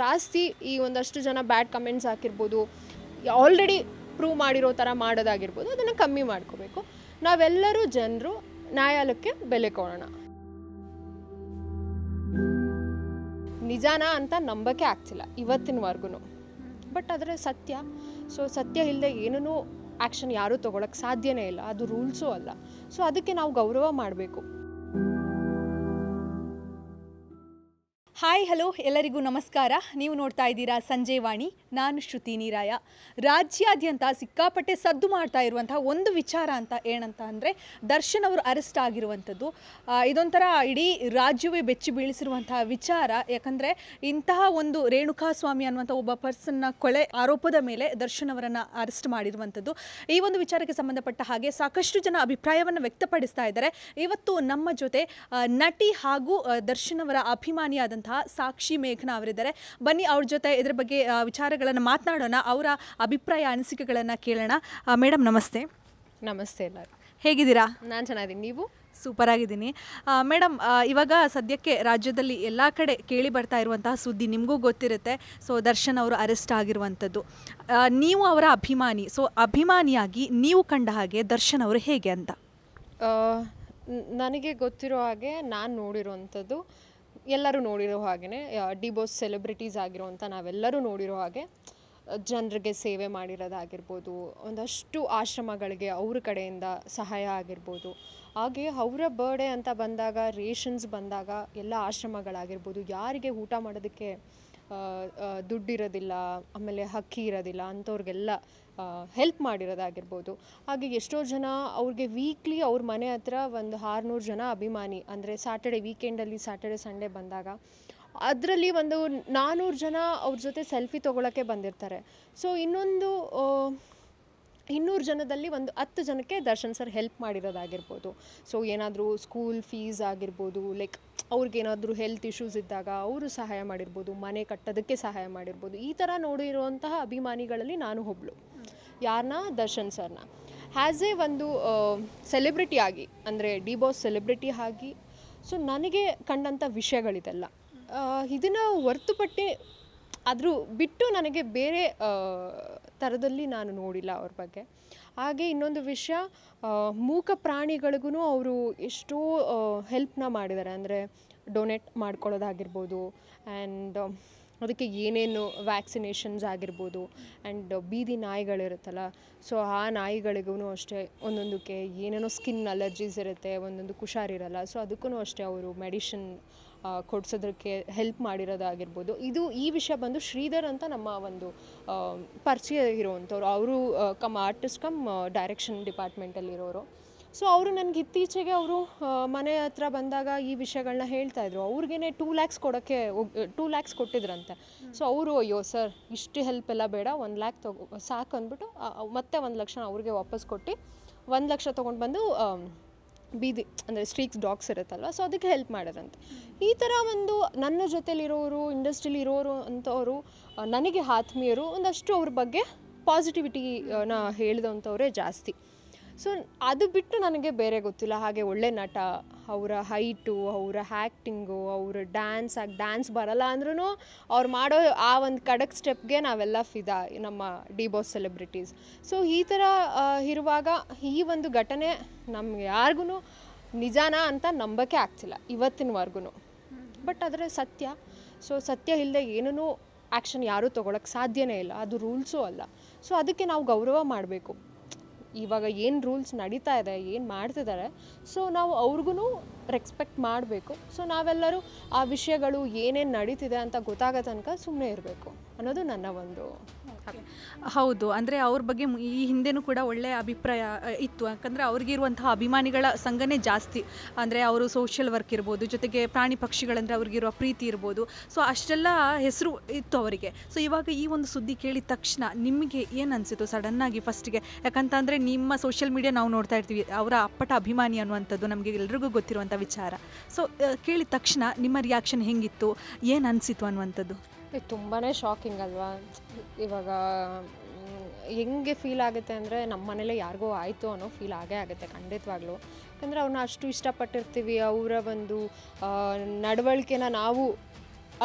ಜಾಸ್ತಿ ಈ ಒಂದಷ್ಟು ಜನ ಬ್ಯಾಡ್ ಕಮೆಂಟ್ಸ್ ಹಾಕಿರ್ಬೋದು ಆಲ್ರೆಡಿ ಪ್ರೂವ್ ಮಾಡಿರೋ ಥರ ಮಾಡೋದಾಗಿರ್ಬೋದು ಅದನ್ನು ಕಮ್ಮಿ ಮಾಡ್ಕೋಬೇಕು ನಾವೆಲ್ಲರೂ ಜನರು ನ್ಯಾಯಾಲಯಕ್ಕೆ ಬೆಲೆ ಕೊಡೋಣ ನಿಜಾನ ಅಂತ ನಂಬಕ್ಕೆ ಆಗ್ತಿಲ್ಲ ಇವತ್ತಿನವರೆಗೂ ಬಟ್ ಆದರೆ ಸತ್ಯ ಸೊ ಸತ್ಯ ಇಲ್ಲದೆ ಏನೂ ಆ್ಯಕ್ಷನ್ ಯಾರೂ ತೊಗೊಳಕ್ಕೆ ಸಾಧ್ಯನೇ ಇಲ್ಲ ಅದು ರೂಲ್ಸೂ ಅಲ್ಲ ಸೊ ಅದಕ್ಕೆ ನಾವು ಗೌರವ ಮಾಡಬೇಕು ಹಾಯ್ ಹಲೋ ಎಲ್ಲರಿಗೂ ನಮಸ್ಕಾರ ನೀವು ನೋಡ್ತಾ ಇದ್ದೀರಾ ಸಂಜೆ ವಾಣಿ ನಾನು ಶ್ರುತಿ ನೀರಾಯ ರಾಜ್ಯಾದ್ಯಂತ ಸಿಕ್ಕಾಪಟ್ಟೆ ಸದ್ದು ಮಾಡ್ತಾ ಇರುವಂತಹ ಒಂದು ವಿಚಾರ ಅಂತ ಏನಂತ ಅಂದರೆ ದರ್ಶನ್ ಅವರು ಅರೆಸ್ಟ್ ಆಗಿರುವಂಥದ್ದು ಇದೊಂಥರ ಇಡೀ ರಾಜ್ಯವೇ ಬೆಚ್ಚಿ ಬೀಳಿಸಿರುವಂತಹ ವಿಚಾರ ಯಾಕಂದರೆ ಇಂತಹ ಒಂದು ರೇಣುಕಾಸ್ವಾಮಿ ಅನ್ನುವಂಥ ಒಬ್ಬ ಪರ್ಸನ್ನ ಕೊಳೆ ಆರೋಪದ ಮೇಲೆ ದರ್ಶನ್ ಅವರನ್ನು ಅರೆಸ್ಟ್ ಮಾಡಿರುವಂಥದ್ದು ಈ ಒಂದು ವಿಚಾರಕ್ಕೆ ಸಂಬಂಧಪಟ್ಟ ಹಾಗೆ ಸಾಕಷ್ಟು ಜನ ಅಭಿಪ್ರಾಯವನ್ನು ವ್ಯಕ್ತಪಡಿಸ್ತಾ ಇದ್ದಾರೆ ಇವತ್ತು ನಮ್ಮ ಜೊತೆ ನಟಿ ಹಾಗೂ ದರ್ಶನ್ ಅವರ ಅಭಿಮಾನಿಯಾದಂಥ ಇರುವಂತಹ ಸಾಕ್ಷಿ ಮೇಘನಾ ಅವರಿದ್ದಾರೆ ಬನ್ನಿ ಅವ್ರ ಜೊತೆ ಇದರ ಬಗ್ಗೆ ವಿಚಾರಗಳನ್ನು ಮಾತನಾಡೋಣ ಅವರ ಅಭಿಪ್ರಾಯ ಅನಿಸಿಕೆಗಳನ್ನು ಕೇಳೋಣ ಮೇಡಮ್ ನಮಸ್ತೆ ನಮಸ್ತೆ ಎಲ್ಲರು ಹೇಗಿದ್ದೀರಾ ನಾನು ಚೆನ್ನಾಗಿದ್ದೀನಿ ನೀವು ಸೂಪರ್ ಆಗಿದ್ದೀನಿ ಮೇಡಮ್ ಇವಾಗ ಸದ್ಯಕ್ಕೆ ರಾಜ್ಯದಲ್ಲಿ ಎಲ್ಲ ಕಡೆ ಕೇಳಿ ಬರ್ತಾ ಇರುವಂತಹ ಸುದ್ದಿ ನಿಮಗೂ ಗೊತ್ತಿರುತ್ತೆ ಸೊ ದರ್ಶನ್ ಅವರು ಅರೆಸ್ಟ್ ಆಗಿರುವಂಥದ್ದು ನೀವು ಅವರ ಅಭಿಮಾನಿ ಸೊ ಅಭಿಮಾನಿಯಾಗಿ ನೀವು ಕಂಡ ಹಾಗೆ ದರ್ಶನ್ ಅವರು ಹೇಗೆ ಅಂತ ನನಗೆ ಗೊತ್ತಿರೋ ಹಾಗೆ ನಾನು ನೋಡಿರುವಂಥದ್ದು ಎಲ್ಲರೂ ನೋಡಿರೋ ಹಾಗೆಯೇ ಡಿಬೋಸ್ ಸೆಲೆಬ್ರಿಟೀಸ್ ಅಂತ ನಾವೆಲ್ಲರೂ ನೋಡಿರೋ ಹಾಗೆ ಜನರಿಗೆ ಸೇವೆ ಮಾಡಿರೋದಾಗಿರ್ಬೋದು ಒಂದಷ್ಟು ಆಶ್ರಮಗಳಿಗೆ ಅವ್ರ ಕಡೆಯಿಂದ ಸಹಾಯ ಆಗಿರ್ಬೋದು ಹಾಗೆ ಅವರ ಬರ್ಡೇ ಅಂತ ಬಂದಾಗ ರೇಷನ್ಸ್ ಬಂದಾಗ ಎಲ್ಲ ಆಶ್ರಮಗಳಾಗಿರ್ಬೋದು ಯಾರಿಗೆ ಊಟ ಮಾಡೋದಕ್ಕೆ ದುಡ್ಡಿರೋದಿಲ್ಲ ಆಮೇಲೆ ಹಕ್ಕಿ ಇರೋದಿಲ್ಲ ಅಂಥವ್ರಿಗೆಲ್ಲ ಹೆಲ್ಪ್ ಮಾಡಿರೋದಾಗಿರ್ಬೋದು ಹಾಗೆ ಎಷ್ಟೋ ಜನ ಅವ್ರಿಗೆ ವೀಕ್ಲಿ ಅವ್ರ ಮನೆ ಹತ್ರ ಒಂದು ಆರುನೂರು ಜನ ಅಭಿಮಾನಿ ಅಂದರೆ ಸ್ಯಾಟರ್ಡೆ ವೀಕೆಂಡಲ್ಲಿ ಸ್ಯಾಟರ್ಡೆ ಸಂಡೇ ಬಂದಾಗ ಅದರಲ್ಲಿ ಒಂದು ನಾನ್ನೂರು ಜನ ಅವ್ರ ಜೊತೆ ಸೆಲ್ಫಿ ತೊಗೊಳಕ್ಕೆ ಬಂದಿರ್ತಾರೆ ಸೊ ಇನ್ನೊಂದು ಇನ್ನೂರು ಜನದಲ್ಲಿ ಒಂದು ಹತ್ತು ಜನಕ್ಕೆ ದರ್ಶನ್ ಸರ್ ಹೆಲ್ಪ್ ಮಾಡಿರೋದಾಗಿರ್ಬೋದು ಸೊ ಏನಾದರೂ ಸ್ಕೂಲ್ ಫೀಸ್ ಆಗಿರ್ಬೋದು ಲೈಕ್ ಅವ್ರಿಗೇನಾದರೂ ಹೆಲ್ತ್ ಇಶ್ಯೂಸ್ ಇದ್ದಾಗ ಅವರು ಸಹಾಯ ಮಾಡಿರ್ಬೋದು ಮನೆ ಕಟ್ಟೋದಕ್ಕೆ ಸಹಾಯ ಮಾಡಿರ್ಬೋದು ಈ ಥರ ನೋಡಿರುವಂತಹ ಅಭಿಮಾನಿಗಳಲ್ಲಿ ನಾನು ಒಬ್ಳು ಯಾರನ್ನ ದರ್ಶನ್ ಸರ್ನ ಹ್ಯಾಸ್ ಎ ಒಂದು ಸೆಲೆಬ್ರಿಟಿ ಆಗಿ ಅಂದರೆ ಡಿ ಬಾಸ್ ಸೆಲೆಬ್ರಿಟಿ ಆಗಿ ಸೊ ನನಗೆ ಕಂಡಂಥ ವಿಷಯಗಳಿದೆಲ್ಲ ಇದನ್ನು ಹೊರ್ತುಪಟ್ಟಿ ಆದರೂ ಬಿಟ್ಟು ನನಗೆ ಬೇರೆ ಥರದಲ್ಲಿ ನಾನು ನೋಡಿಲ್ಲ ಅವ್ರ ಬಗ್ಗೆ ಹಾಗೆ ಇನ್ನೊಂದು ವಿಷಯ ಮೂಕ ಪ್ರಾಣಿಗಳಿಗೂ ಅವರು ಎಷ್ಟೋ ಹೆಲ್ಪ್ನ ಮಾಡಿದ್ದಾರೆ ಅಂದರೆ ಡೊನೇಟ್ ಮಾಡ್ಕೊಳ್ಳೋದಾಗಿರ್ಬೋದು ಆ್ಯಂಡ್ um, ಅದಕ್ಕೆ ಏನೇನು ವ್ಯಾಕ್ಸಿನೇಷನ್ಸ್ ಆಗಿರ್ಬೋದು ಆ್ಯಂಡ್ ಬೀದಿ ನಾಯಿಗಳಿರುತ್ತಲ್ಲ ಸೊ ಆ ನಾಯಿಗಳಿಗೂ ಅಷ್ಟೇ ಒಂದೊಂದಕ್ಕೆ ಏನೇನೋ ಸ್ಕಿನ್ ಅಲರ್ಜೀಸ್ ಇರುತ್ತೆ ಒಂದೊಂದು ಹುಷಾರಿರಲ್ಲ ಸೊ ಅದಕ್ಕೂ ಅಷ್ಟೇ ಅವರು ಮೆಡಿಷನ್ ಕೊಡ್ಸೋದಕ್ಕೆ ಹೆಲ್ಪ್ ಮಾಡಿರೋದಾಗಿರ್ಬೋದು ಇದು ಈ ವಿಷಯ ಬಂದು ಶ್ರೀಧರ್ ಅಂತ ನಮ್ಮ ಒಂದು ಪರಿಚಯ ಇರೋವಂಥವ್ರು ಅವರು ಕಮ್ ಆರ್ಟಿಸ್ಟ್ ಕಮ್ ಡೈರೆಕ್ಷನ್ ಡಿಪಾರ್ಟ್ಮೆಂಟಲ್ಲಿರೋರು ಸೊ ಅವರು ನನಗೆ ಇತ್ತೀಚೆಗೆ ಅವರು ಮನೆ ಹತ್ರ ಬಂದಾಗ ಈ ವಿಷಯಗಳನ್ನ ಹೇಳ್ತಾಯಿದ್ರು ಅವ್ರಿಗೇನೆ ಟೂ ಲ್ಯಾಕ್ಸ್ ಕೊಡೋಕ್ಕೆ ಟೂ ಲ್ಯಾಕ್ಸ್ ಕೊಟ್ಟಿದ್ರಂತೆ ಸೊ ಅವರು ಅಯ್ಯೋ ಸರ್ ಇಷ್ಟು ಹೆಲ್ಪ್ ಎಲ್ಲ ಬೇಡ ಒಂದು ಲ್ಯಾಕ್ ತಗೋ ಸಾಕು ಅಂದ್ಬಿಟ್ಟು ಮತ್ತೆ ಒಂದು ಲಕ್ಷ ಅವ್ರಿಗೆ ವಾಪಸ್ ಕೊಟ್ಟು ಒಂದು ಲಕ್ಷ ತೊಗೊಂಡು ಬಂದು ಬೀದಿ ಅಂದರೆ ಸ್ಟ್ರೀಕ್ಸ್ ಡಾಗ್ಸ್ ಇರುತ್ತಲ್ವ ಸೊ ಅದಕ್ಕೆ ಹೆಲ್ಪ್ ಮಾಡೋದಂತೆ ಈ ಥರ ಒಂದು ನನ್ನ ಜೊತೆಲಿರೋರು ಇಂಡಸ್ಟ್ರೀಲಿ ಇರೋರು ಅಂಥವರು ನನಗೆ ಆತ್ಮೀಯರು ಒಂದಷ್ಟು ಅವ್ರ ಬಗ್ಗೆ ಪಾಸಿಟಿವಿಟಿನ ಹೇಳಿದಂಥವರೇ ಜಾಸ್ತಿ ಸೊ ಅದು ಬಿಟ್ಟು ನನಗೆ ಬೇರೆ ಗೊತ್ತಿಲ್ಲ ಹಾಗೆ ಒಳ್ಳೆ ನಟ ಅವರ ಹೈಟು ಅವರ ಆ್ಯಕ್ಟಿಂಗು ಅವರ ಡ್ಯಾನ್ಸ್ ಆಗಿ ಡ್ಯಾನ್ಸ್ ಬರಲ್ಲ ಅಂದ್ರೂ ಅವ್ರು ಮಾಡೋ ಆ ಒಂದು ಕಡಕ್ ಸ್ಟೆಪ್ಗೆ ನಾವೆಲ್ಲ ಫಿದಾ ನಮ್ಮ ಡಿ ಬಾಸ್ ಸೆಲೆಬ್ರಿಟೀಸ್ ಸೊ ಈ ಥರ ಇರುವಾಗ ಈ ಒಂದು ಘಟನೆ ನಮ್ಗೆ ಯಾರಿಗೂ ನಿಜಾನ ಅಂತ ನಂಬಕ್ಕೆ ಆಗ್ತಿಲ್ಲ ಇವತ್ತಿನವರೆಗೂ ಬಟ್ ಅದರ ಸತ್ಯ ಸೊ ಸತ್ಯ ಇಲ್ಲದೆ ಏನೂ ಆ್ಯಕ್ಷನ್ ಯಾರೂ ತೊಗೊಳಕ್ಕೆ ಸಾಧ್ಯವೇ ಇಲ್ಲ ಅದು ರೂಲ್ಸೂ ಅಲ್ಲ ಸೊ ಅದಕ್ಕೆ ನಾವು ಗೌರವ ಮಾಡಬೇಕು ಇವಾಗ ಏನು ರೂಲ್ಸ್ ನಡೀತಾ ಇದೆ ಏನು ಮಾಡ್ತಿದ್ದಾರೆ ಸೊ ನಾವು ಅವ್ರಿಗೂ ರೆಸ್ಪೆಕ್ಟ್ ಮಾಡಬೇಕು ಸೊ ನಾವೆಲ್ಲರೂ ಆ ವಿಷಯಗಳು ಏನೇನು ನಡೀತಿದೆ ಅಂತ ಗೊತ್ತಾಗೋ ತನಕ ಸುಮ್ಮನೆ ಇರಬೇಕು ಅನ್ನೋದು ನನ್ನ ಒಂದು ಹೌದು ಅಂದರೆ ಅವ್ರ ಬಗ್ಗೆ ಈ ಹಿಂದೆನೂ ಕೂಡ ಒಳ್ಳೆಯ ಅಭಿಪ್ರಾಯ ಇತ್ತು ಯಾಕಂದರೆ ಅವ್ರಿಗಿರುವಂತಹ ಅಭಿಮಾನಿಗಳ ಸಂಘನೇ ಜಾಸ್ತಿ ಅಂದರೆ ಅವರು ಸೋಷಿಯಲ್ ವರ್ಕ್ ಇರ್ಬೋದು ಜೊತೆಗೆ ಪ್ರಾಣಿ ಪಕ್ಷಿಗಳಂದರೆ ಅವ್ರಿಗಿರುವ ಪ್ರೀತಿ ಇರ್ಬೋದು ಸೊ ಅಷ್ಟೆಲ್ಲ ಹೆಸರು ಇತ್ತು ಅವರಿಗೆ ಸೊ ಇವಾಗ ಈ ಒಂದು ಸುದ್ದಿ ಕೇಳಿದ ತಕ್ಷಣ ನಿಮಗೆ ಏನು ಅನಿಸಿತು ಸಡನ್ನಾಗಿ ಫಸ್ಟಿಗೆ ಯಾಕಂತಂದರೆ ನಿಮ್ಮ ಸೋಷಿಯಲ್ ಮೀಡಿಯಾ ನಾವು ನೋಡ್ತಾ ಇರ್ತೀವಿ ಅವರ ಅಪ್ಪಟ ಅಭಿಮಾನಿ ಅನ್ನುವಂಥದ್ದು ನಮಗೆ ಎಲ್ರಿಗೂ ಗೊತ್ತಿರುವಂಥ ವಿಚಾರ ಸೊ ಕೇಳಿದ ತಕ್ಷಣ ನಿಮ್ಮ ರಿಯಾಕ್ಷನ್ ಹೆಂಗಿತ್ತು ಏನು ಅನಿಸಿತು ಅನ್ನುವಂಥದ್ದು ಇದು ತುಂಬಾ ಶಾಕಿಂಗ್ ಅಲ್ವಾ ಇವಾಗ ಹೆಂಗೆ ಫೀಲ್ ಆಗುತ್ತೆ ಅಂದರೆ ನಮ್ಮ ಮನೇಲೆ ಯಾರಿಗೋ ಆಯಿತು ಅನ್ನೋ ಫೀಲ್ ಆಗೇ ಆಗುತ್ತೆ ಖಂಡಿತವಾಗ್ಲೂ ಯಾಕಂದರೆ ಅವ್ರನ್ನ ಅಷ್ಟು ಇಷ್ಟಪಟ್ಟಿರ್ತೀವಿ ಅವರ ಒಂದು ನಡವಳಿಕೆನ ನಾವು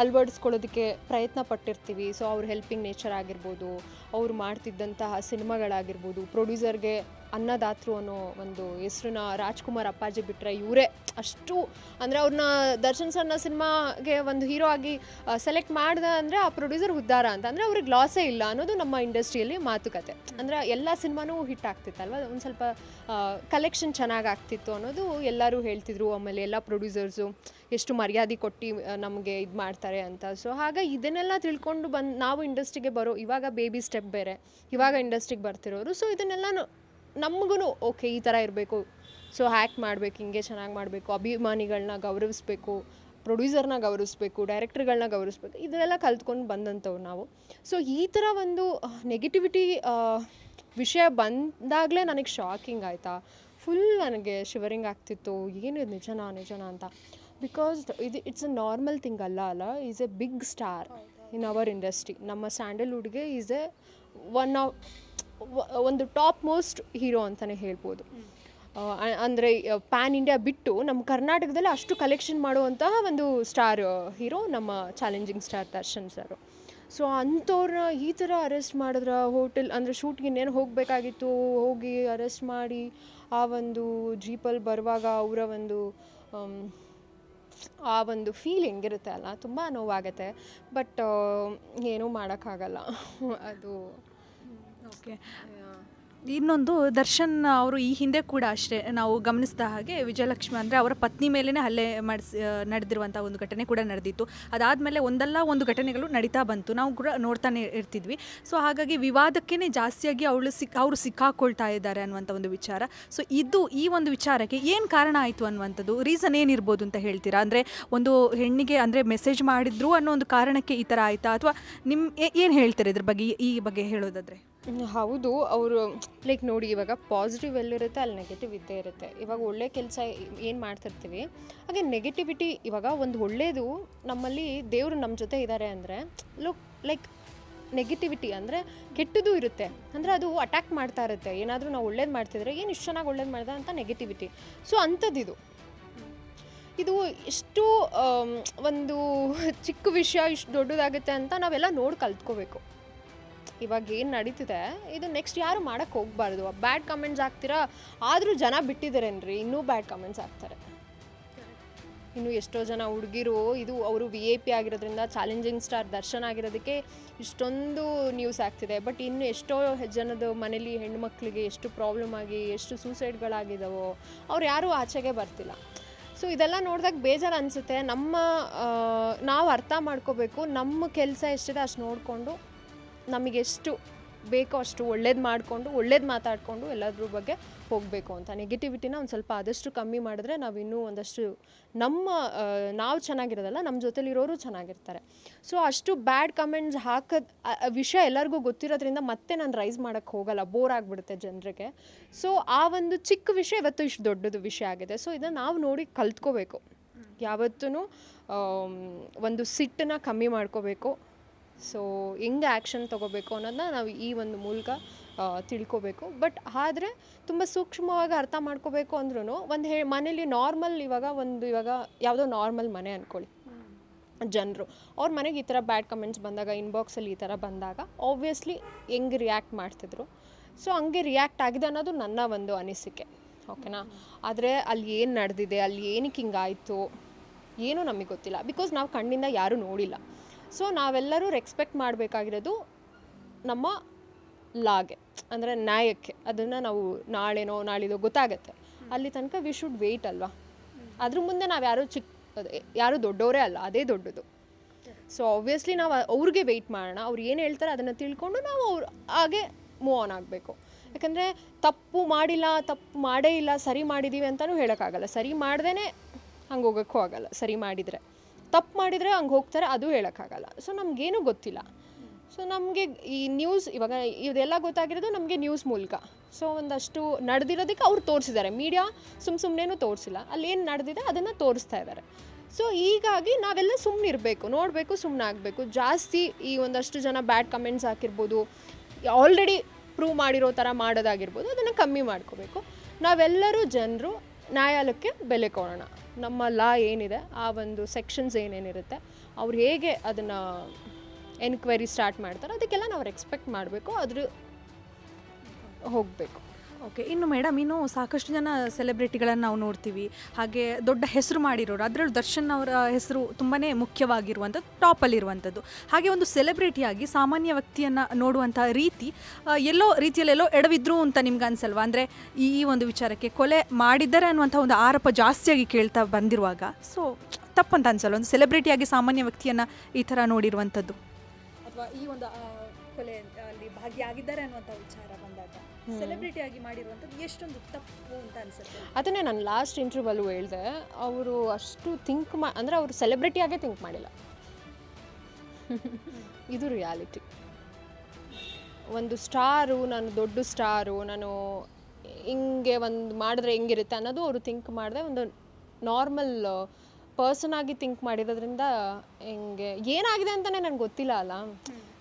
ಅಳವಡಿಸ್ಕೊಳ್ಳೋದಕ್ಕೆ ಪ್ರಯತ್ನ ಪಟ್ಟಿರ್ತೀವಿ ಸೊ ಅವ್ರ ಹೆಲ್ಪಿಂಗ್ ನೇಚರ್ ಆಗಿರ್ಬೋದು ಅವ್ರು ಮಾಡ್ತಿದ್ದಂತಹ ಸಿನಿಮಾಗಳಾಗಿರ್ಬೋದು ಪ್ರೊಡ್ಯೂಸರ್ಗೆ ಅನ್ನದಾತರು ಅನ್ನೋ ಒಂದು ಹೆಸ್ರನ್ನ ರಾಜ್ಕುಮಾರ್ ಅಪ್ಪಾಜಿ ಬಿಟ್ಟರೆ ಇವರೇ ಅಷ್ಟು ಅಂದರೆ ಅವ್ರನ್ನ ದರ್ಶನ್ ಸಣ್ಣ ಸಿನಿಮಾಗೆ ಒಂದು ಹೀರೋ ಆಗಿ ಸೆಲೆಕ್ಟ್ ಮಾಡ್ದ ಅಂದರೆ ಆ ಪ್ರೊಡ್ಯೂಸರ್ ಉದ್ದಾರ ಅಂತ ಅಂದರೆ ಅವ್ರಿಗೆ ಲಾಸೇ ಇಲ್ಲ ಅನ್ನೋದು ನಮ್ಮ ಇಂಡಸ್ಟ್ರಿಯಲ್ಲಿ ಮಾತುಕತೆ ಅಂದರೆ ಎಲ್ಲ ಸಿನಿಮಾನೂ ಹಿಟ್ ಆಗ್ತಿತ್ತಲ್ವ ಒಂದು ಸ್ವಲ್ಪ ಕಲೆಕ್ಷನ್ ಚೆನ್ನಾಗಿ ಆಗ್ತಿತ್ತು ಅನ್ನೋದು ಎಲ್ಲರೂ ಹೇಳ್ತಿದ್ರು ಆಮೇಲೆ ಎಲ್ಲ ಪ್ರೊಡ್ಯೂಸರ್ಸು ಎಷ್ಟು ಮರ್ಯಾದೆ ಕೊಟ್ಟು ನಮಗೆ ಇದು ಮಾಡ್ತಾರೆ ಅಂತ ಸೊ ಹಾಗೆ ಇದನ್ನೆಲ್ಲ ತಿಳ್ಕೊಂಡು ಬಂದು ನಾವು ಇಂಡಸ್ಟ್ರಿಗೆ ಬರೋ ಇವಾಗ ಬೇಬಿ ಸ್ಟೆಪ್ ಬೇರೆ ಇವಾಗ ಇಂಡಸ್ಟ್ರಿಗೆ ಬರ್ತಿರೋರು ಸೊ ಇದನ್ನೆಲ್ಲ ನಮಗೂ ಓಕೆ ಈ ಥರ ಇರಬೇಕು ಸೊ ಹ್ಯಾಕ್ ಮಾಡಬೇಕು ಹಿಂಗೆ ಚೆನ್ನಾಗಿ ಮಾಡಬೇಕು ಅಭಿಮಾನಿಗಳನ್ನ ಗೌರವಿಸ್ಬೇಕು ಪ್ರೊಡ್ಯೂಸರ್ನ ಗೌರವಿಸ್ಬೇಕು ಡೈರೆಕ್ಟರ್ಗಳನ್ನ ಗೌರವಿಸ್ಬೇಕು ಇದೆಲ್ಲ ಕಲ್ತ್ಕೊಂಡು ಬಂದಂಥವ್ರು ನಾವು ಸೊ ಈ ಥರ ಒಂದು ನೆಗೆಟಿವಿಟಿ ವಿಷಯ ಬಂದಾಗಲೇ ನನಗೆ ಶಾಕಿಂಗ್ ಆಯಿತಾ ಫುಲ್ ನನಗೆ ಶಿವರಿಂಗ್ ಆಗ್ತಿತ್ತು ಏನು ನಿಜನಾ ನಿಜನಾ ಅಂತ ಬಿಕಾಸ್ ಇದು ಇಟ್ಸ್ ಅ ನಾರ್ಮಲ್ ಥಿಂಗ್ ಅಲ್ಲ ಅಲ್ಲ is a big star in our industry ನಮ್ಮ ಸ್ಯಾಂಡಲ್ವುಡ್ಗೆ ಈಸ್ ಎ ಒನ್ ಆಫ್ ಒಂದು ಟಾಪ್ ಮೋಸ್ಟ್ ಹೀರೋ ಅಂತಲೇ ಹೇಳ್ಬೋದು ಅಂದರೆ ಪ್ಯಾನ್ ಇಂಡಿಯಾ ಬಿಟ್ಟು ನಮ್ಮ ಕರ್ನಾಟಕದಲ್ಲಿ ಅಷ್ಟು ಕಲೆಕ್ಷನ್ ಮಾಡುವಂತಹ ಒಂದು ಸ್ಟಾರ್ ಹೀರೋ ನಮ್ಮ challenging star Darshan sir so ಅಂಥವ್ರನ್ನ ಈ ಥರ ಅರೆಸ್ಟ್ ಮಾಡಿದ್ರೆ ಹೋಟೆಲ್ ಅಂದರೆ ಶೂಟ್ಗೆ ಇನ್ನೇನು ಹೋಗಬೇಕಾಗಿತ್ತು ಹೋಗಿ ಅರೆಸ್ಟ್ ಮಾಡಿ ಆ ಒಂದು ಜೀಪಲ್ಲಿ ಬರುವಾಗ ಅವರ ಒಂದು ಆ ಒಂದು ಫೀಲಿಂಗ್ ಇರುತ್ತೆ ಅಲ್ಲ ತುಂಬ ನೋವಾಗತ್ತೆ ಬಟ್ ಏನೂ ಮಾಡೋಕ್ಕಾಗಲ್ಲ ಅದು ಓಕೆ ಇನ್ನೊಂದು ದರ್ಶನ್ ಅವರು ಈ ಹಿಂದೆ ಕೂಡ ಅಷ್ಟೇ ನಾವು ಗಮನಿಸಿದ ಹಾಗೆ ವಿಜಯಲಕ್ಷ್ಮಿ ಅಂದರೆ ಅವರ ಪತ್ನಿ ಮೇಲೇ ಹಲ್ಲೆ ಮಾಡಿಸಿ ನಡೆದಿರುವಂಥ ಒಂದು ಘಟನೆ ಕೂಡ ನಡೆದಿತ್ತು ಅದಾದಮೇಲೆ ಒಂದಲ್ಲ ಒಂದು ಘಟನೆಗಳು ನಡೀತಾ ಬಂತು ನಾವು ಕೂಡ ನೋಡ್ತಾನೆ ಇರ್ತಿದ್ವಿ ಸೊ ಹಾಗಾಗಿ ವಿವಾದಕ್ಕೇ ಜಾಸ್ತಿಯಾಗಿ ಅವಳು ಸಿಕ್ ಅವರು ಸಿಕ್ಕಾಕೊಳ್ತಾ ಇದ್ದಾರೆ ಅನ್ನುವಂಥ ಒಂದು ವಿಚಾರ ಸೊ ಇದು ಈ ಒಂದು ವಿಚಾರಕ್ಕೆ ಏನು ಕಾರಣ ಆಯಿತು ಅನ್ನುವಂಥದ್ದು ರೀಸನ್ ಏನಿರ್ಬೋದು ಅಂತ ಹೇಳ್ತೀರಾ ಅಂದರೆ ಒಂದು ಹೆಣ್ಣಿಗೆ ಅಂದರೆ ಮೆಸೇಜ್ ಮಾಡಿದ್ರು ಅನ್ನೋ ಒಂದು ಕಾರಣಕ್ಕೆ ಈ ಥರ ಆಯಿತಾ ಅಥವಾ ನಿಮ್ಮ ಏನು ಹೇಳ್ತಾರೆ ಇದ್ರ ಬಗ್ಗೆ ಈ ಬಗ್ಗೆ ಹೇಳೋದಾದರೆ ಹೌದು ಅವರು ಲೈಕ್ ನೋಡಿ ಇವಾಗ ಪಾಸಿಟಿವ್ ಎಲ್ಲಿರುತ್ತೆ ಅಲ್ಲಿ ನೆಗೆಟಿವ್ ಇದ್ದೇ ಇರುತ್ತೆ ಇವಾಗ ಒಳ್ಳೆ ಕೆಲಸ ಏನು ಮಾಡ್ತಿರ್ತೀವಿ ಹಾಗೆ ನೆಗೆಟಿವಿಟಿ ಇವಾಗ ಒಂದು ಒಳ್ಳೆಯದು ನಮ್ಮಲ್ಲಿ ದೇವರು ನಮ್ಮ ಜೊತೆ ಇದ್ದಾರೆ ಅಂದರೆ ಲುಕ್ ಲೈಕ್ ನೆಗೆಟಿವಿಟಿ ಅಂದರೆ ಕೆಟ್ಟದ್ದು ಇರುತ್ತೆ ಅಂದರೆ ಅದು ಅಟ್ಯಾಕ್ ಮಾಡ್ತಾ ಇರುತ್ತೆ ಏನಾದರೂ ನಾವು ಒಳ್ಳೇದು ಮಾಡ್ತಿದ್ರೆ ಏನು ಇಷ್ಟು ಚೆನ್ನಾಗಿ ಒಳ್ಳೇದು ಮಾಡಿದೆ ಅಂತ ನೆಗೆಟಿವಿಟಿ ಸೊ ಅಂಥದ್ದಿದು ಇದು ಎಷ್ಟು ಒಂದು ಚಿಕ್ಕ ವಿಷಯ ಇಷ್ಟು ದೊಡ್ಡದಾಗುತ್ತೆ ಅಂತ ನಾವೆಲ್ಲ ನೋಡಿ ಕಲ್ತ್ಕೋಬೇಕು ಇವಾಗ ಏನು ನಡೀತಿದೆ ಇದು ನೆಕ್ಸ್ಟ್ ಯಾರು ಮಾಡೋಕ್ಕೆ ಹೋಗಬಾರ್ದು ಬ್ಯಾಡ್ ಕಮೆಂಟ್ಸ್ ಹಾಕ್ತೀರಾ ಆದರೂ ಜನ ಬಿಟ್ಟಿದ್ದಾರೇನ್ರಿ ಇನ್ನೂ ಬ್ಯಾಡ್ ಕಮೆಂಟ್ಸ್ ಹಾಕ್ತಾರೆ ಇನ್ನು ಎಷ್ಟೋ ಜನ ಹುಡುಗಿರು ಇದು ಅವರು ವಿ ಎ ಪಿ ಆಗಿರೋದ್ರಿಂದ ಚಾಲೆಂಜಿಂಗ್ ಸ್ಟಾರ್ ದರ್ಶನ್ ಆಗಿರೋದಕ್ಕೆ ಇಷ್ಟೊಂದು ನ್ಯೂಸ್ ಆಗ್ತಿದೆ ಬಟ್ ಇನ್ನು ಎಷ್ಟೋ ಜನದ ಮನೇಲಿ ಹೆಣ್ಮಕ್ಳಿಗೆ ಎಷ್ಟು ಪ್ರಾಬ್ಲಮ್ ಆಗಿ ಎಷ್ಟು ಸೂಸೈಡ್ಗಳಾಗಿದ್ದಾವೋ ಅವ್ರು ಯಾರೂ ಆಚೆಗೆ ಬರ್ತಿಲ್ಲ ಸೊ ಇದೆಲ್ಲ ನೋಡಿದಾಗ ಬೇಜಾರು ಅನಿಸುತ್ತೆ ನಮ್ಮ ನಾವು ಅರ್ಥ ಮಾಡ್ಕೋಬೇಕು ನಮ್ಮ ಕೆಲಸ ಎಷ್ಟಿದೆ ಅಷ್ಟು ನೋಡಿಕೊಂಡು ನಮಗೆಷ್ಟು ಬೇಕೋ ಅಷ್ಟು ಒಳ್ಳೇದು ಮಾಡಿಕೊಂಡು ಒಳ್ಳೇದು ಮಾತಾಡಿಕೊಂಡು ಎಲ್ಲದ್ರ ಬಗ್ಗೆ ಹೋಗಬೇಕು ಅಂತ ನೆಗೆಟಿವಿಟಿನ ಒಂದು ಸ್ವಲ್ಪ ಆದಷ್ಟು ಕಮ್ಮಿ ಮಾಡಿದ್ರೆ ನಾವು ಇನ್ನೂ ಒಂದಷ್ಟು ನಮ್ಮ ನಾವು ಚೆನ್ನಾಗಿರೋದಲ್ಲ ನಮ್ಮ ಜೊತೆಲಿರೋರು ಚೆನ್ನಾಗಿರ್ತಾರೆ ಸೊ ಅಷ್ಟು ಬ್ಯಾಡ್ ಕಮೆಂಟ್ಸ್ ಹಾಕೋದು ವಿಷಯ ಎಲ್ಲರಿಗೂ ಗೊತ್ತಿರೋದ್ರಿಂದ ಮತ್ತೆ ನಾನು ರೈಸ್ ಮಾಡೋಕ್ಕೆ ಹೋಗಲ್ಲ ಬೋರ್ ಆಗಿಬಿಡುತ್ತೆ ಜನರಿಗೆ ಸೊ ಆ ಒಂದು ಚಿಕ್ಕ ವಿಷಯ ಇವತ್ತು ಇಷ್ಟು ದೊಡ್ಡದು ವಿಷಯ ಆಗಿದೆ ಸೊ ಇದನ್ನು ನಾವು ನೋಡಿ ಕಲ್ತ್ಕೋಬೇಕು ಯಾವತ್ತೂ ಒಂದು ಸಿಟ್ಟನ್ನು ಕಮ್ಮಿ ಮಾಡ್ಕೋಬೇಕು ಸೊ ಹೆಂಗೆ ಆ್ಯಕ್ಷನ್ ತೊಗೋಬೇಕು ಅನ್ನೋದನ್ನ ನಾವು ಈ ಒಂದು ಮೂಲಕ ತಿಳ್ಕೋಬೇಕು ಬಟ್ ಆದರೆ ತುಂಬ ಸೂಕ್ಷ್ಮವಾಗಿ ಅರ್ಥ ಮಾಡ್ಕೋಬೇಕು ಅಂದ್ರೂ ಒಂದು ಹೇ ಮನೇಲಿ ನಾರ್ಮಲ್ ಇವಾಗ ಒಂದು ಇವಾಗ ಯಾವುದೋ ನಾರ್ಮಲ್ ಮನೆ ಅಂದ್ಕೊಳ್ಳಿ ಜನರು ಅವ್ರ ಮನೆಗೆ ಈ ಥರ ಬ್ಯಾಡ್ ಕಮೆಂಟ್ಸ್ ಬಂದಾಗ ಇನ್ಬಾಕ್ಸಲ್ಲಿ ಈ ಥರ ಬಂದಾಗ ಆಬ್ವಿಯಸ್ಲಿ ಹೆಂಗೆ ರಿಯಾಕ್ಟ್ ಮಾಡ್ತಿದ್ರು ಸೊ ಹಂಗೆ ರಿಯಾಕ್ಟ್ ಆಗಿದೆ ಅನ್ನೋದು ನನ್ನ ಒಂದು ಅನಿಸಿಕೆ ಓಕೆನಾ ಆದರೆ ಅಲ್ಲಿ ಏನು ನಡೆದಿದೆ ಅಲ್ಲಿ ಏನಕ್ಕೆ ಹಿಂಗಾಯಿತು ಏನೂ ನಮಗೆ ಗೊತ್ತಿಲ್ಲ ಬಿಕಾಸ್ ನಾವು ಕಣ್ಣಿಂದ ಯಾರೂ ನೋಡಿಲ್ಲ ಸೊ ನಾವೆಲ್ಲರೂ ರೆಸ್ಪೆಕ್ಟ್ ಮಾಡಬೇಕಾಗಿರೋದು ನಮ್ಮ ಲಾಗೆ ಅಂದರೆ ನ್ಯಾಯಕ್ಕೆ ಅದನ್ನು ನಾವು ನಾಳೆನೋ ನಾಳಿದೋ ಗೊತ್ತಾಗುತ್ತೆ ಅಲ್ಲಿ ತನಕ ವಿ ಶುಡ್ ವೆಯ್ಟ್ ಅಲ್ವಾ ಅದ್ರ ಮುಂದೆ ನಾವು ಯಾರೂ ಚಿಕ್ಕ ಯಾರು ದೊಡ್ಡವರೇ ಅಲ್ಲ ಅದೇ ದೊಡ್ಡದು ಸೊ ಆಬ್ವಿಯಸ್ಲಿ ನಾವು ಅವ್ರಿಗೆ ವೆಯ್ಟ್ ಮಾಡೋಣ ಅವ್ರು ಏನು ಹೇಳ್ತಾರೆ ಅದನ್ನು ತಿಳ್ಕೊಂಡು ನಾವು ಅವ್ರು ಹಾಗೆ ಮೂವ್ ಆನ್ ಆಗಬೇಕು ಯಾಕಂದರೆ ತಪ್ಪು ಮಾಡಿಲ್ಲ ತಪ್ಪು ಮಾಡೇ ಇಲ್ಲ ಸರಿ ಮಾಡಿದ್ದೀವಿ ಅಂತಲೂ ಹೇಳೋಕ್ಕಾಗಲ್ಲ ಸರಿ ಮಾಡ್ದೇ ಹಂಗೆ ಹೋಗೋಕ್ಕೂ ಆಗಲ್ಲ ಸರಿ ಮಾಡಿದರೆ ತಪ್ಪು ಮಾಡಿದರೆ ಹಂಗೆ ಹೋಗ್ತಾರೆ ಅದು ಹೇಳೋಕ್ಕಾಗಲ್ಲ ಸೊ ನಮಗೇನು ಗೊತ್ತಿಲ್ಲ ಸೊ ನಮಗೆ ಈ ನ್ಯೂಸ್ ಇವಾಗ ಇದೆಲ್ಲ ಗೊತ್ತಾಗಿರೋದು ನಮಗೆ ನ್ಯೂಸ್ ಮೂಲಕ ಸೊ ಒಂದಷ್ಟು ನಡೆದಿರೋದಕ್ಕೆ ಅವ್ರು ತೋರಿಸಿದ್ದಾರೆ ಮೀಡಿಯಾ ಸುಮ್ಮ ಸುಮ್ಮನೆ ತೋರಿಸಿಲ್ಲ ಅಲ್ಲೇನು ನಡೆದಿದೆ ಅದನ್ನು ತೋರಿಸ್ತಾ ಇದ್ದಾರೆ ಸೊ ಹೀಗಾಗಿ ನಾವೆಲ್ಲ ಸುಮ್ಮನೆ ಇರಬೇಕು ನೋಡಬೇಕು ಸುಮ್ಮನೆ ಆಗಬೇಕು ಜಾಸ್ತಿ ಈ ಒಂದಷ್ಟು ಜನ ಬ್ಯಾಡ್ ಕಮೆಂಟ್ಸ್ ಹಾಕಿರ್ಬೋದು ಆಲ್ರೆಡಿ ಪ್ರೂವ್ ಮಾಡಿರೋ ಥರ ಮಾಡೋದಾಗಿರ್ಬೋದು ಅದನ್ನು ಕಮ್ಮಿ ಮಾಡ್ಕೋಬೇಕು ನಾವೆಲ್ಲರೂ ಜನರು ನ್ಯಾಯಾಲಯಕ್ಕೆ ಬೆಲೆ ಕೊಡೋಣ ನಮ್ಮ ಲಾ ಏನಿದೆ ಆ ಒಂದು ಸೆಕ್ಷನ್ಸ್ ಏನೇನಿರುತ್ತೆ ಅವ್ರು ಹೇಗೆ ಅದನ್ನು ಎನ್ಕ್ವೈರಿ ಸ್ಟಾರ್ಟ್ ಮಾಡ್ತಾರೆ ಅದಕ್ಕೆಲ್ಲ ನಾವು ಎಕ್ಸ್ಪೆಕ್ಟ್ ಮಾಡಬೇಕು ಅದ್ರ ಹೋಗಬೇಕು ಓಕೆ ಇನ್ನು ಮೇಡಮ್ ಇನ್ನು ಸಾಕಷ್ಟು ಜನ ಸೆಲೆಬ್ರಿಟಿಗಳನ್ನು ನಾವು ನೋಡ್ತೀವಿ ಹಾಗೆ ದೊಡ್ಡ ಹೆಸರು ಮಾಡಿರೋರು ಅದರಲ್ಲೂ ದರ್ಶನ್ ಅವರ ಹೆಸರು ತುಂಬಾ ಮುಖ್ಯವಾಗಿರುವಂಥದ್ದು ಟಾಪಲ್ಲಿರುವಂಥದ್ದು ಹಾಗೆ ಒಂದು ಸೆಲೆಬ್ರಿಟಿಯಾಗಿ ಸಾಮಾನ್ಯ ವ್ಯಕ್ತಿಯನ್ನು ನೋಡುವಂಥ ರೀತಿ ಎಲ್ಲೋ ರೀತಿಯಲ್ಲಿ ಎಲ್ಲೋ ಎಡವಿದ್ರು ಅಂತ ನಿಮ್ಗೆ ಅನಿಸಲ್ವಾ ಅಂದರೆ ಈ ಒಂದು ವಿಚಾರಕ್ಕೆ ಕೊಲೆ ಮಾಡಿದ್ದಾರೆ ಅನ್ನುವಂಥ ಒಂದು ಆರೋಪ ಜಾಸ್ತಿಯಾಗಿ ಕೇಳ್ತಾ ಬಂದಿರುವಾಗ ಸೊ ತಪ್ಪಂತ ಅನಿಸಲ್ಲ ಒಂದು ಸೆಲೆಬ್ರಿಟಿಯಾಗಿ ಸಾಮಾನ್ಯ ವ್ಯಕ್ತಿಯನ್ನು ಈ ಥರ ನೋಡಿರುವಂಥದ್ದು ಅಥವಾ ಈ ಒಂದು ಕೊಲೆ ಅಲ್ಲಿ ಭಾಗಿಯಾಗಿದ್ದಾರೆ ಅನ್ನುವಂಥ ವಿಚಾರ ಬಂದಾಗ ಸೆಲೆಬ್ರಿಟಿ ಆಗಿ ಮಾಡಿರುವಂಥದ್ದು ಎಷ್ಟೊಂದು ತಪ್ಪು ಅಂತ ಅನ್ಸುತ್ತೆ ಅದನ್ನೇ ನಾನು ಲಾಸ್ಟ್ ಇಂಟರ್ವ್ಯೂ ಹೇಳಿದೆ ಅವರು ಅಷ್ಟು ಥಿಂಕ್ ಮಾ ಅಂದರೆ ಅವರು ಸೆಲೆಬ್ರಿಟಿಯಾಗೇ ಥಿಂಕ್ ಮಾಡಿಲ್ಲ ಇದು ರಿಯಾಲಿಟಿ ಒಂದು ಸ್ಟಾರು ನಾನು ದೊಡ್ಡ ಸ್ಟಾರು ನಾನು ಹಿಂಗೆ ಒಂದು ಮಾಡಿದ್ರೆ ಹೆಂಗಿರುತ್ತೆ ಅನ್ನೋದು ಅವರು ಥಿಂಕ್ ಮಾಡಿದೆ ಒಂದು ನಾರ್ಮಲ್ ಪರ್ಸನ್ ಆಗಿ ಥಿಂಕ್ ಮಾಡಿರೋದ್ರಿಂದ ಹೆಂಗೆ ಏನಾಗಿದೆ ಅಂತಲೇ ನನಗೆ ಗೊತ್ತಿಲ್ಲ ಅಲ್ಲ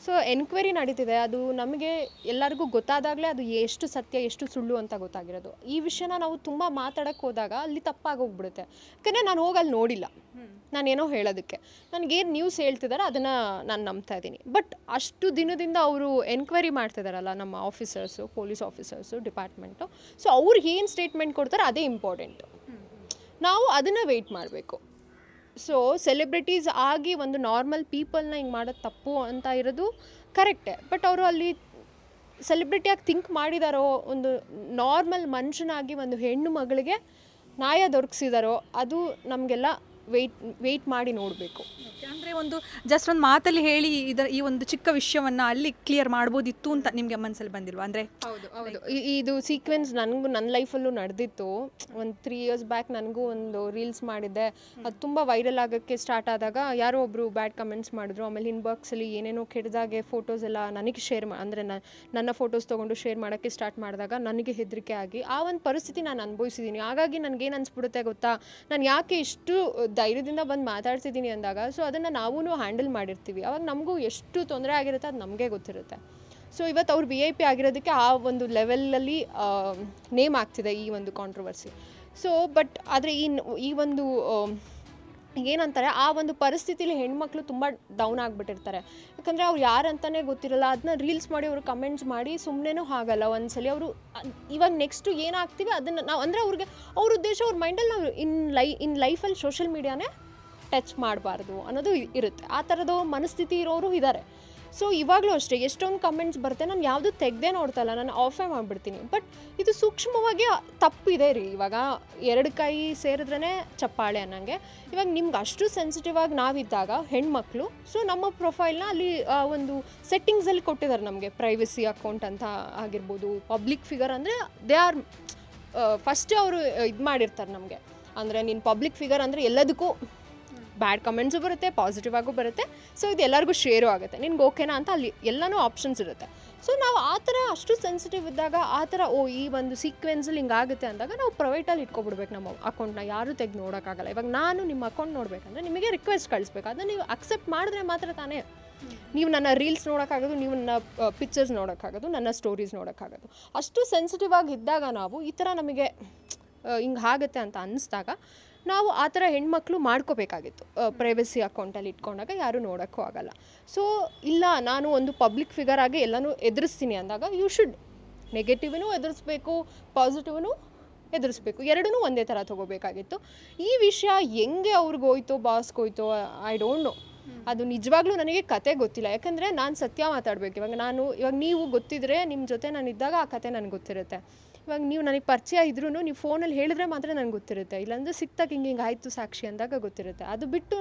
ಸೊ ಎನ್ಕ್ವೈರಿ ನಡೀತಿದೆ ಅದು ನಮಗೆ ಎಲ್ಲರಿಗೂ ಗೊತ್ತಾದಾಗಲೇ ಅದು ಎಷ್ಟು ಸತ್ಯ ಎಷ್ಟು ಸುಳ್ಳು ಅಂತ ಗೊತ್ತಾಗಿರೋದು ಈ ವಿಷಯನ ನಾವು ತುಂಬ ಮಾತಾಡೋಕ್ಕೆ ಹೋದಾಗ ಅಲ್ಲಿ ತಪ್ಪಾಗಿ ಹೋಗ್ಬಿಡುತ್ತೆ ಯಾಕಂದರೆ ನಾನು ಹೋಗಿ ಅಲ್ಲಿ ನೋಡಿಲ್ಲ ನಾನೇನೋ ಹೇಳೋದಕ್ಕೆ ನನಗೇನು ನ್ಯೂಸ್ ಹೇಳ್ತಿದ್ದಾರೆ ಅದನ್ನು ನಾನು ನಂಬ್ತಾ ಇದ್ದೀನಿ ಬಟ್ ಅಷ್ಟು ದಿನದಿಂದ ಅವರು ಎನ್ಕ್ವೈರಿ ಮಾಡ್ತಿದ್ದಾರಲ್ಲ ನಮ್ಮ officers police officers department so ಅವ್ರು ಏನು ಸ್ಟೇಟ್ಮೆಂಟ್ ಕೊಡ್ತಾರೆ ಅದೇ ಇಂಪಾರ್ಟೆಂಟು ನಾವು ಅದನ್ನು ವೆಯ್ಟ್ ಮಾಡಬೇಕು ಸೊ ಸೆಲೆಬ್ರಿಟೀಸ್ ಆಗಿ ಒಂದು ನಾರ್ಮಲ್ ಪೀಪಲ್ನ ಹಿಂಗೆ ಮಾಡೋದು ತಪ್ಪು ಅಂತ ಇರೋದು ಕರೆಕ್ಟೇ ಬಟ್ ಅವರು ಅಲ್ಲಿ ಸೆಲೆಬ್ರಿಟಿಯಾಗಿ ಥಿಂಕ್ ಮಾಡಿದಾರೋ ಒಂದು ನಾರ್ಮಲ್ ಮನುಷ್ಯನಾಗಿ ಒಂದು ಹೆಣ್ಣು ಮಗಳಿಗೆ ನ್ಯಾಯ ದೊರಕಿಸಿದಾರೋ ಅದು ನಮಗೆಲ್ಲ ವೆಯ್ಟ್ ವೆಯ್ಟ್ ಮಾಡಿ ನೋಡಬೇಕು ಅಂದರೆ ಒಂದು ಜಸ್ಟ್ ಒಂದು ಮಾತಲ್ಲಿ ಹೇಳಿ ಇದರ ಈ ಒಂದು ಚಿಕ್ಕ ವಿಷಯವನ್ನು ಅಲ್ಲಿ ಕ್ಲಿಯರ್ ಮಾಡ್ಬೋದಿತ್ತು ಅಂತ ನಿಮಗೆ ಮನಸ್ಸಲ್ಲಿ ಬಂದಿಲ್ವಾ ಅಂದರೆ ಹೌದು ಹೌದು ಇದು ಸೀಕ್ವೆನ್ಸ್ ನನಗೂ ನನ್ನ ಲೈಫಲ್ಲೂ ನಡೆದಿತ್ತು ಒಂದು ತ್ರೀ ಇಯರ್ಸ್ ಬ್ಯಾಕ್ ನನಗೂ ಒಂದು ರೀಲ್ಸ್ ಮಾಡಿದ್ದೆ ಅದು ತುಂಬ ವೈರಲ್ ಆಗೋಕ್ಕೆ ಸ್ಟಾರ್ಟ್ ಆದಾಗ ಯಾರೋ ಒಬ್ಬರು ಬ್ಯಾಡ್ ಕಮೆಂಟ್ಸ್ ಮಾಡಿದ್ರು ಆಮೇಲೆ ಇನ್ಬಾಕ್ಸಲ್ಲಿ ಏನೇನೋ ಕೆಡ್ದಾಗೆ ಫೋಟೋಸ್ ಎಲ್ಲ ನನಗೆ ಶೇರ್ ಮಾ ಅಂದರೆ ನನ್ನ ಫೋಟೋಸ್ ತೊಗೊಂಡು ಶೇರ್ ಮಾಡೋಕ್ಕೆ ಸ್ಟಾರ್ಟ್ ಮಾಡಿದಾಗ ನನಗೆ ಹೆದರಿಕೆ ಆಗಿ ಆ ಒಂದು ಪರಿಸ್ಥಿತಿ ನಾನು ಅನುಭವಿಸಿದ್ದೀನಿ ಹಾಗಾಗಿ ನನಗೇನು ಅನಿಸ್ಬಿಡುತ್ತೆ ಗೊತ್ತಾ ನಾನು ಯಾಕೆ ಇಷ್ಟು ಧೈರ್ಯದಿಂದ ಬಂದು ಮಾತಾಡ್ತಿದ್ದೀನಿ ಅಂದಾಗ ಸೊ ಅದನ್ನು ನಾವೂ ಹ್ಯಾಂಡಲ್ ಮಾಡಿರ್ತೀವಿ ಅವಾಗ ನಮಗೂ ಎಷ್ಟು ತೊಂದರೆ ಆಗಿರುತ್ತೆ ಅದು ನಮಗೆ ಗೊತ್ತಿರುತ್ತೆ ಸೊ ಇವತ್ತು ಅವ್ರು ಬಿ ಐ ಪಿ ಆಗಿರೋದಕ್ಕೆ ಆ ಒಂದು ಲೆವೆಲಲ್ಲಿ ನೇಮ್ ಆಗ್ತಿದೆ ಈ ಒಂದು ಕಾಂಟ್ರವರ್ಸಿ ಸೊ ಬಟ್ ಆದರೆ ಈ ಈ ಒಂದು ಏನಂತಾರೆ ಆ ಒಂದು ಪರಿಸ್ಥಿತಿಲಿ ಹೆಣ್ಮಕ್ಳು ತುಂಬ ಡೌನ್ ಆಗಿಬಿಟ್ಟಿರ್ತಾರೆ ಯಾಕಂದರೆ ಅವ್ರು ಯಾರು ಅಂತಲೇ ಗೊತ್ತಿರಲ್ಲ ಅದನ್ನ ರೀಲ್ಸ್ ಮಾಡಿ ಅವರು ಕಮೆಂಟ್ಸ್ ಮಾಡಿ ಸುಮ್ಮನೆನೂ ಆಗಲ್ಲ ಒಂದ್ಸಲಿ ಅವರು ಇವಾಗ ನೆಕ್ಸ್ಟು ಏನಾಗ್ತೀವಿ ಅದನ್ನು ನಾವು ಅಂದರೆ ಅವ್ರಿಗೆ ಅವ್ರ ಉದ್ದೇಶ ಅವ್ರ ಮೈಂಡಲ್ಲಿ ನಾವು ಇನ್ ಲೈ ಇನ್ ಲೈಫಲ್ಲಿ ಸೋಷಲ್ ಮೀಡಿಯಾನೇ ಟಚ್ ಮಾಡಬಾರ್ದು ಅನ್ನೋದು ಇರುತ್ತೆ ಆ ಥರದ ಮನಸ್ಥಿತಿ ಇರೋರು ಇದ್ದಾರೆ ಸೊ ಇವಾಗಲೂ ಅಷ್ಟೇ ಎಷ್ಟೊಂದು ಕಮೆಂಟ್ಸ್ ಬರುತ್ತೆ ನಾನು ಯಾವುದು ತೆಗ್ದೇ ನೋಡ್ತಲ್ಲ ನಾನು ಆಫೇ ಮಾಡಿಬಿಡ್ತೀನಿ ಬಟ್ ಇದು ಸೂಕ್ಷ್ಮವಾಗಿ ತಪ್ಪಿದೆ ರೀ ಇವಾಗ ಎರಡು ಕೈ ಸೇರಿದ್ರೇ ಚಪ್ಪಾಳೆ ಅನ್ನಂಗೆ ಇವಾಗ ನಿಮ್ಗೆ ಅಷ್ಟು ಸೆನ್ಸಿಟಿವ್ ಆಗಿ ನಾವಿದ್ದಾಗ ಹೆಣ್ಮಕ್ಳು ಸೊ ನಮ್ಮ ಪ್ರೊಫೈಲ್ನ ಅಲ್ಲಿ ಒಂದು ಸೆಟ್ಟಿಂಗ್ಸಲ್ಲಿ ಕೊಟ್ಟಿದ್ದಾರೆ ನಮಗೆ ಪ್ರೈವಸಿ ಅಕೌಂಟ್ ಅಂತ ಆಗಿರ್ಬೋದು ಪಬ್ಲಿಕ್ ಫಿಗರ್ ಅಂದರೆ ದೇ ಆರ್ ಫಸ್ಟ್ ಅವರು ಇದು ಮಾಡಿರ್ತಾರೆ ನಮಗೆ ಅಂದರೆ ನೀನು ಪಬ್ಲಿಕ್ ಫಿಗರ್ ಅಂದರೆ ಎಲ್ಲದಕ್ಕೂ ಬ್ಯಾಡ್ ಕಮೆಂಟ್ಸು ಬರುತ್ತೆ ಪಾಸಿಟಿವ್ ಆಗೂ ಬರುತ್ತೆ ಸೊ ಇದು ಎಲ್ಲರಿಗೂ ಶೇರು ಆಗುತ್ತೆ ನಿನ್ಗೆ ಓಕೆನಾ ಅಂತ ಅಲ್ಲಿ ಎಲ್ಲನೂ ಆಪ್ಷನ್ಸ್ ಇರುತ್ತೆ ಸೊ ನಾವು ಆ ಥರ ಅಷ್ಟು ಸೆನ್ಸಿಟಿವ್ ಇದ್ದಾಗ ಆ ಥರ ಓ ಈ ಒಂದು ಸೀಕ್ವೆನ್ಸಲ್ಲಿ ಹಿಂಗಾಗುತ್ತೆ ಅಂದಾಗ ನಾವು ಪ್ರೈವೇಟಲ್ಲಿ ಇಟ್ಕೊಬಿಡ್ಬೇಕು ನಮ್ಮ ಅಕೌಂಟ್ನ ಯಾರೂ ತೆಗೆದು ನೋಡೋಕ್ಕಾಗಲ್ಲ ಇವಾಗ ನಾನು ನಿಮ್ಮ ಅಕೌಂಟ್ ನೋಡಬೇಕಂದ್ರೆ ನಿಮಗೆ ರಿಕ್ವೆಸ್ಟ್ ಕಳಿಸ್ಬೇಕು ಅದನ್ನು ನೀವು ಅಕ್ಸೆಪ್ಟ್ ಮಾಡಿದ್ರೆ ಮಾತ್ರ ತಾನೇ ನೀವು ನನ್ನ ರೀಲ್ಸ್ ನೋಡೋಕ್ಕಾಗೋದು ನೀವು ನನ್ನ ಪಿಕ್ಚರ್ಸ್ ನೋಡೋಕ್ಕಾಗೋದು ನನ್ನ ಸ್ಟೋರೀಸ್ ನೋಡೋಕ್ಕಾಗೋದು ಅಷ್ಟು ಸೆನ್ಸಿಟಿವ್ ಆಗಿ ಇದ್ದಾಗ ನಾವು ಈ ಥರ ನಮಗೆ ಹಿಂಗೆ ಆಗುತ್ತೆ ಅಂತ ಅನ್ನಿಸ್ದಾಗ ನಾವು ಆ ಥರ ಹೆಣ್ಮಕ್ಳು ಮಾಡ್ಕೋಬೇಕಾಗಿತ್ತು ಪ್ರೈವಸಿ ಅಕೌಂಟಲ್ಲಿ ಇಟ್ಕೊಂಡಾಗ ಯಾರೂ ನೋಡೋಕ್ಕೂ ಆಗಲ್ಲ ಸೊ ಇಲ್ಲ ನಾನು ಒಂದು ಪಬ್ಲಿಕ್ ಫಿಗರ್ ಆಗಿ ಎಲ್ಲನೂ ಎದುರಿಸ್ತೀನಿ ಅಂದಾಗ ಯು ಶುಡ್ ನೆಗೆಟಿವ್ನೂ ಎದುರಿಸ್ಬೇಕು ಪಾಸಿಟಿವ್ನು ಎದುರಿಸ್ಬೇಕು ಎರಡೂ ಒಂದೇ ಥರ ತೊಗೋಬೇಕಾಗಿತ್ತು ಈ ವಿಷಯ ಹೆಂಗೆ ಅವ್ರಿಗೋಯ್ತೋ ಬಾಸ್ಗೋಯ್ತೋ ಐ ಡೋಂಟ್ ನೋ ಅದು ನಿಜವಾಗ್ಲೂ ನನಗೆ ಕತೆ ಗೊತ್ತಿಲ್ಲ ಯಾಕಂದರೆ ನಾನು ಸತ್ಯ ಮಾತಾಡಬೇಕು ಇವಾಗ ನಾನು ಇವಾಗ ನೀವು ಗೊತ್ತಿದ್ರೆ ನಿಮ್ಮ ಜೊತೆ ನಾನು ಇದ್ದಾಗ ಆ ಕತೆ ನನಗೆ ಗೊತ್ತಿರುತ್ತೆ ಇವಾಗ ನೀವು ನನಗೆ ಪರಿಚಯ ಇದ್ರೂ ನೀವು ಫೋನಲ್ಲಿ ಹೇಳಿದ್ರೆ ಮಾತ್ರ ನನಗೆ ಗೊತ್ತಿರುತ್ತೆ ಇಲ್ಲಾಂದ್ರೆ ಸಿಕ್ತಾಗ ಹಿಂಗೆ ಹಿಂಗೆ ಆಯಿತು ಸಾಕ್ಷಿ ಅಂದಾಗ ಗೊತ್ತಿರುತ್ತೆ ಅದು ಬಿಟ್ಟು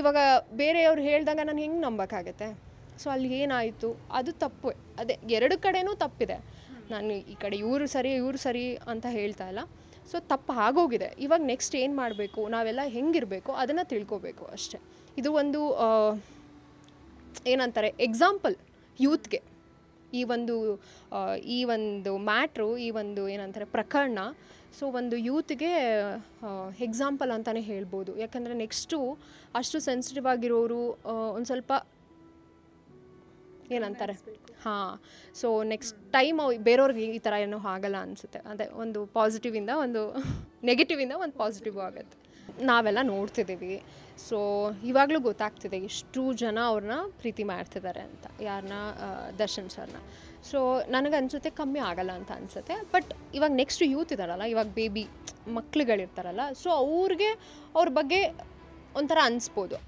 ಇವಾಗ ಬೇರೆಯವ್ರು ಹೇಳಿದಾಗ ನಾನು ಹೆಂಗೆ ನಂಬೋಕ್ಕಾಗತ್ತೆ ಸೊ ಅಲ್ಲಿ ಏನಾಯಿತು ಅದು ತಪ್ಪು ಅದೇ ಎರಡು ಕಡೆನೂ ತಪ್ಪಿದೆ ನಾನು ಈ ಕಡೆ ಇವರು ಸರಿ ಇವರು ಸರಿ ಅಂತ ಹೇಳ್ತಾ ಇಲ್ಲ ಸೊ ತಪ್ಪು ಆಗೋಗಿದೆ ಇವಾಗ ನೆಕ್ಸ್ಟ್ ಏನು ಮಾಡಬೇಕು ನಾವೆಲ್ಲ ಹೆಂಗಿರಬೇಕು ಅದನ್ನು ತಿಳ್ಕೋಬೇಕು ಅಷ್ಟೆ ಇದು ಒಂದು ಏನಂತಾರೆ ಎಕ್ಸಾಂಪಲ್ ಯೂತ್ಗೆ ಈ ಒಂದು ಈ ಒಂದು ಮ್ಯಾಟ್ರು ಈ ಒಂದು ಏನಂತಾರೆ ಪ್ರಕರಣ ಸೊ ಒಂದು ಯೂತ್ಗೆ ಎಕ್ಸಾಂಪಲ್ ಅಂತಲೇ ಹೇಳ್ಬೋದು ಯಾಕಂದರೆ ನೆಕ್ಸ್ಟು ಅಷ್ಟು ಸೆನ್ಸಿಟಿವ್ ಆಗಿರೋರು ಒಂದು ಸ್ವಲ್ಪ ಏನಂತಾರೆ ಹಾಂ ಸೊ ನೆಕ್ಸ್ಟ್ ಟೈಮ್ ಬೇರೆಯವ್ರಿಗೆ ಈ ಥರ ಏನೋ ಆಗಲ್ಲ ಅನಿಸುತ್ತೆ ಅದೇ ಒಂದು ಪಾಸಿಟಿವಿಂದ ಒಂದು ನೆಗೆಟಿವಿಂದ ಒಂದು ಪಾಸಿಟಿವ್ ಆಗುತ್ತೆ ನಾವೆಲ್ಲ ನೋಡ್ತಿದ್ದೀವಿ ಸೊ ಇವಾಗಲೂ ಗೊತ್ತಾಗ್ತಿದೆ ಇಷ್ಟು ಜನ ಅವ್ರನ್ನ ಪ್ರೀತಿ ಮಾಡ್ತಿದ್ದಾರೆ ಅಂತ ಯಾರನ್ನ ದರ್ಶನ್ ಸರ್ನ ಸೊ ನನಗೆ ಅನಿಸುತ್ತೆ ಕಮ್ಮಿ ಆಗಲ್ಲ ಅಂತ ಅನಿಸುತ್ತೆ ಬಟ್ ಇವಾಗ ನೆಕ್ಸ್ಟ್ ಯೂತ್ ಇದ್ದಾರಲ್ಲ ಇವಾಗ ಬೇಬಿ ಮಕ್ಳುಗಳಿರ್ತಾರಲ್ಲ ಸೊ ಅವ್ರಿಗೆ ಅವ್ರ ಬಗ್ಗೆ ಒಂಥರ ಅನಿಸ್ಬೋದು